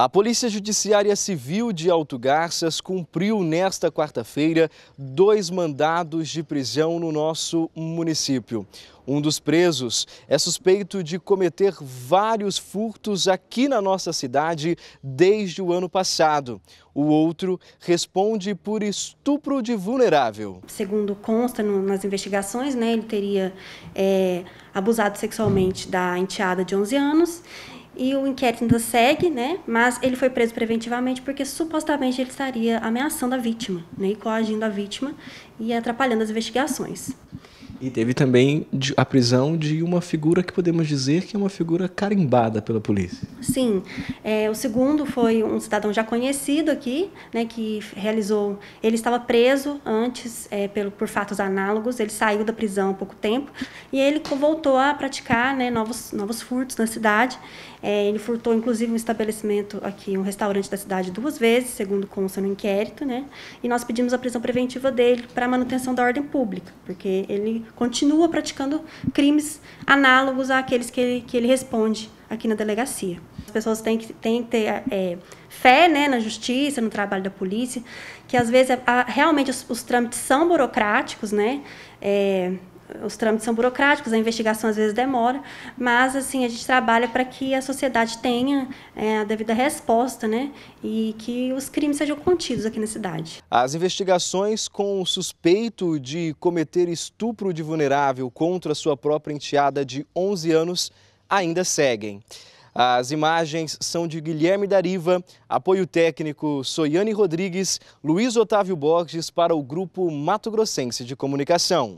A Polícia Judiciária Civil de Alto Garças cumpriu nesta quarta-feira dois mandados de prisão no nosso município. Um dos presos é suspeito de cometer vários furtos aqui na nossa cidade desde o ano passado. O outro responde por estupro de vulnerável. Segundo consta no, nas investigações, né, ele teria é, abusado sexualmente da enteada de 11 anos e o inquérito ainda segue, né? Mas ele foi preso preventivamente porque supostamente ele estaria ameaçando a vítima, né? E coagindo a vítima e atrapalhando as investigações. E teve também a prisão de uma figura que podemos dizer que é uma figura carimbada pela polícia. Sim. É, o segundo foi um cidadão já conhecido aqui, né, que realizou. Ele estava preso antes é, pelo, por fatos análogos, ele saiu da prisão há pouco tempo e ele voltou a praticar né, novos, novos furtos na cidade. É, ele furtou, inclusive, um estabelecimento aqui, um restaurante da cidade, duas vezes, segundo consta no inquérito. Né, e nós pedimos a prisão preventiva dele para manutenção da ordem pública, porque ele continua praticando crimes análogos àqueles que ele, que ele responde aqui na delegacia. As pessoas têm que, têm que ter é, fé né, na justiça, no trabalho da polícia, que às vezes é, a, realmente os, os, trâmites são burocráticos, né? É, os trâmites são burocráticos, a investigação às vezes demora, mas assim a gente trabalha para que a sociedade tenha é, a devida resposta, né, e que os crimes sejam contidos aqui na cidade. As investigações com o suspeito de cometer estupro de vulnerável contra sua própria enteada de 11 anos ainda seguem. As imagens são de Guilherme Dariva, apoio técnico Soiane Rodrigues, Luiz Otávio Borges para o Grupo Mato Grossense de Comunicação.